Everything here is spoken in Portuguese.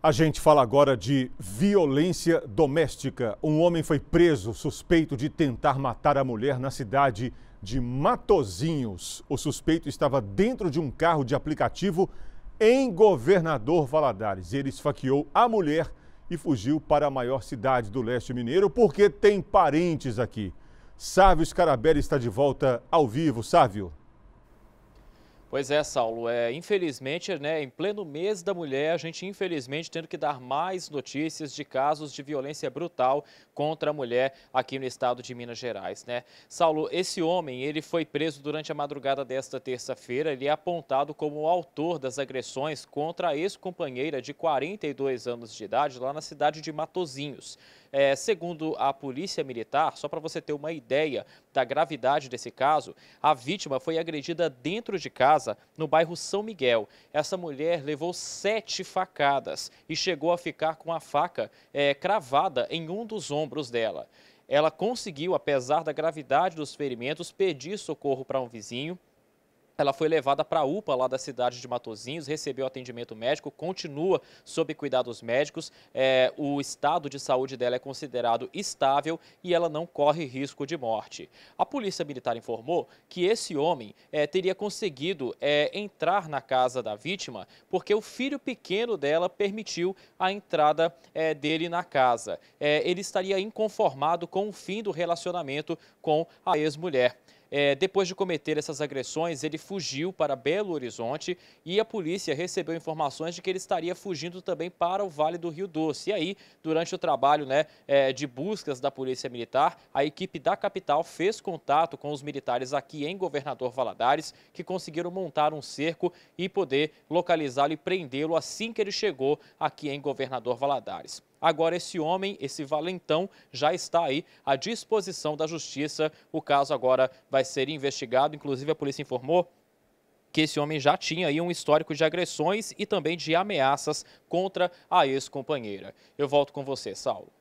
A gente fala agora de violência doméstica. Um homem foi preso suspeito de tentar matar a mulher na cidade de Matozinhos. O suspeito estava dentro de um carro de aplicativo em Governador Valadares. Ele esfaqueou a mulher e fugiu para a maior cidade do leste mineiro porque tem parentes aqui. Sávio Scarabelli está de volta ao vivo. Sávio. Pois é, Saulo. É, infelizmente, né, em pleno mês da mulher, a gente infelizmente tendo que dar mais notícias de casos de violência brutal contra a mulher aqui no estado de Minas Gerais. Né? Saulo, esse homem ele foi preso durante a madrugada desta terça-feira. Ele é apontado como o autor das agressões contra a ex-companheira de 42 anos de idade lá na cidade de Matozinhos. É, segundo a Polícia Militar, só para você ter uma ideia da gravidade desse caso, a vítima foi agredida dentro de casa casa, no bairro São Miguel. Essa mulher levou sete facadas e chegou a ficar com a faca é, cravada em um dos ombros dela. Ela conseguiu, apesar da gravidade dos ferimentos, pedir socorro para um vizinho ela foi levada para a UPA lá da cidade de Matozinhos, recebeu atendimento médico, continua sob cuidados médicos. É, o estado de saúde dela é considerado estável e ela não corre risco de morte. A polícia militar informou que esse homem é, teria conseguido é, entrar na casa da vítima porque o filho pequeno dela permitiu a entrada é, dele na casa. É, ele estaria inconformado com o fim do relacionamento com a ex-mulher. É, depois de cometer essas agressões, ele fugiu para Belo Horizonte e a polícia recebeu informações de que ele estaria fugindo também para o Vale do Rio Doce. E aí, durante o trabalho né, é, de buscas da Polícia Militar, a equipe da capital fez contato com os militares aqui em Governador Valadares, que conseguiram montar um cerco e poder localizá-lo e prendê-lo assim que ele chegou aqui em Governador Valadares. Agora, esse homem, esse valentão, já está aí à disposição da justiça. O caso agora vai vai ser investigado. Inclusive, a polícia informou que esse homem já tinha aí um histórico de agressões e também de ameaças contra a ex-companheira. Eu volto com você, Saulo.